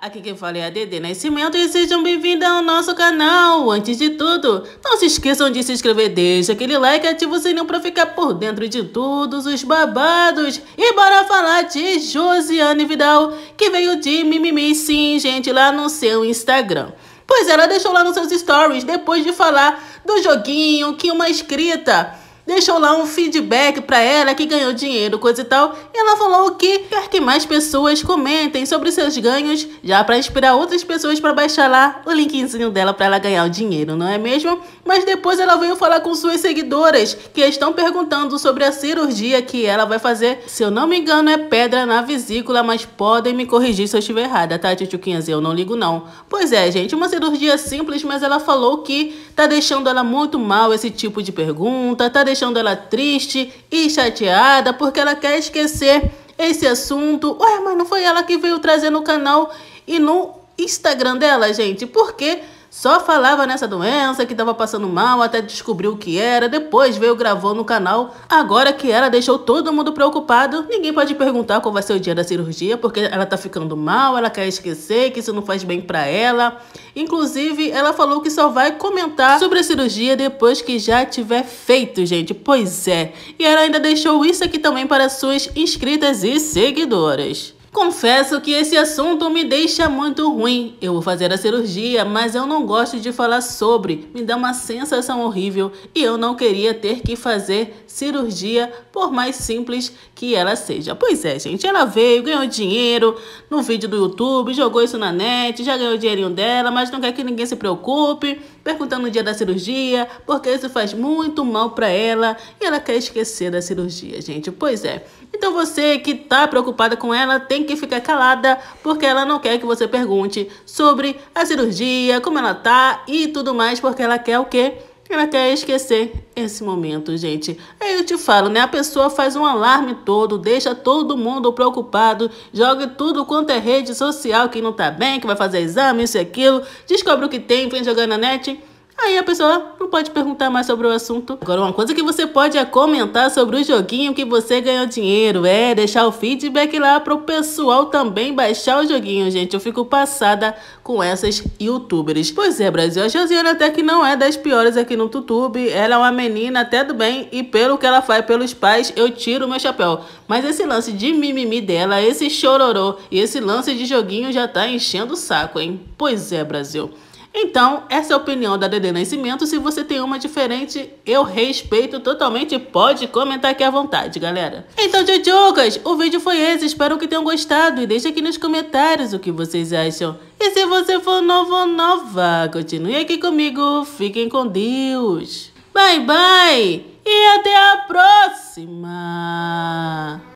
Aqui quem fala é a Dede Nascimento e sejam bem-vindos ao nosso canal. Antes de tudo, não se esqueçam de se inscrever, deixa aquele like e ativa o sininho para ficar por dentro de todos os babados. E bora falar de Josiane Vidal, que veio de mimimi, sim, gente, lá no seu Instagram. Pois ela deixou lá nos seus stories, depois de falar do joguinho que uma escrita deixou lá um feedback para ela que ganhou dinheiro, coisa e tal, e ela falou que quer que mais pessoas comentem sobre seus ganhos, já para inspirar outras pessoas para baixar lá o linkzinho dela para ela ganhar o dinheiro, não é mesmo? Mas depois ela veio falar com suas seguidoras que estão perguntando sobre a cirurgia que ela vai fazer. Se eu não me engano, é pedra na vesícula, mas podem me corrigir se eu estiver errada, tá, Tchutchuquinhas? Eu não ligo não. Pois é, gente, uma cirurgia simples, mas ela falou que tá deixando ela muito mal esse tipo de pergunta, tá deixando deixando ela triste e chateada porque ela quer esquecer esse assunto. Ué, mas não foi ela que veio trazer no canal e no Instagram dela, gente? Porque só falava nessa doença que estava passando mal até descobriu o que era, depois veio gravou no canal. Agora que ela deixou todo mundo preocupado, ninguém pode perguntar qual vai ser o dia da cirurgia, porque ela tá ficando mal, ela quer esquecer que isso não faz bem para ela. Inclusive, ela falou que só vai comentar sobre a cirurgia depois que já tiver feito, gente. Pois é. E ela ainda deixou isso aqui também para suas inscritas e seguidoras. Confesso que esse assunto me deixa muito ruim. Eu vou fazer a cirurgia, mas eu não gosto de falar sobre. Me dá uma sensação horrível e eu não queria ter que fazer cirurgia, por mais simples que ela seja. Pois é, gente, ela veio, ganhou dinheiro no vídeo do YouTube, jogou isso na net, já ganhou o dinheirinho dela, mas não quer que ninguém se preocupe, perguntando o dia da cirurgia, porque isso faz muito mal para ela e ela quer esquecer da cirurgia, gente. Pois é. Então você que tá preocupada com ela, tem tem que ficar calada porque ela não quer que você pergunte sobre a cirurgia, como ela tá e tudo mais, porque ela quer o quê? Ela quer esquecer esse momento, gente. Aí eu te falo, né? A pessoa faz um alarme todo, deixa todo mundo preocupado, joga tudo quanto é rede social, que não tá bem, que vai fazer exame, isso e aquilo, descobre o que tem, vem jogando na net Aí a pessoa não pode perguntar mais sobre o assunto. Agora, uma coisa que você pode é comentar sobre o joguinho que você ganhou dinheiro. É, deixar o feedback lá pro pessoal também baixar o joguinho, gente. Eu fico passada com essas youtubers. Pois é, Brasil. A Josiane até que não é das piores aqui no YouTube. Ela é uma menina até do bem. E pelo que ela faz pelos pais, eu tiro meu chapéu. Mas esse lance de mimimi dela, esse chororô e esse lance de joguinho já tá enchendo o saco, hein? Pois é, Brasil. Então, essa é a opinião da Dede Nascimento. Se você tem uma diferente, eu respeito totalmente. Pode comentar aqui à vontade, galera. Então, tchutchucas, o vídeo foi esse. Espero que tenham gostado. E deixe aqui nos comentários o que vocês acham. E se você for novo ou nova, continue aqui comigo. Fiquem com Deus. Bye, bye. E até a próxima.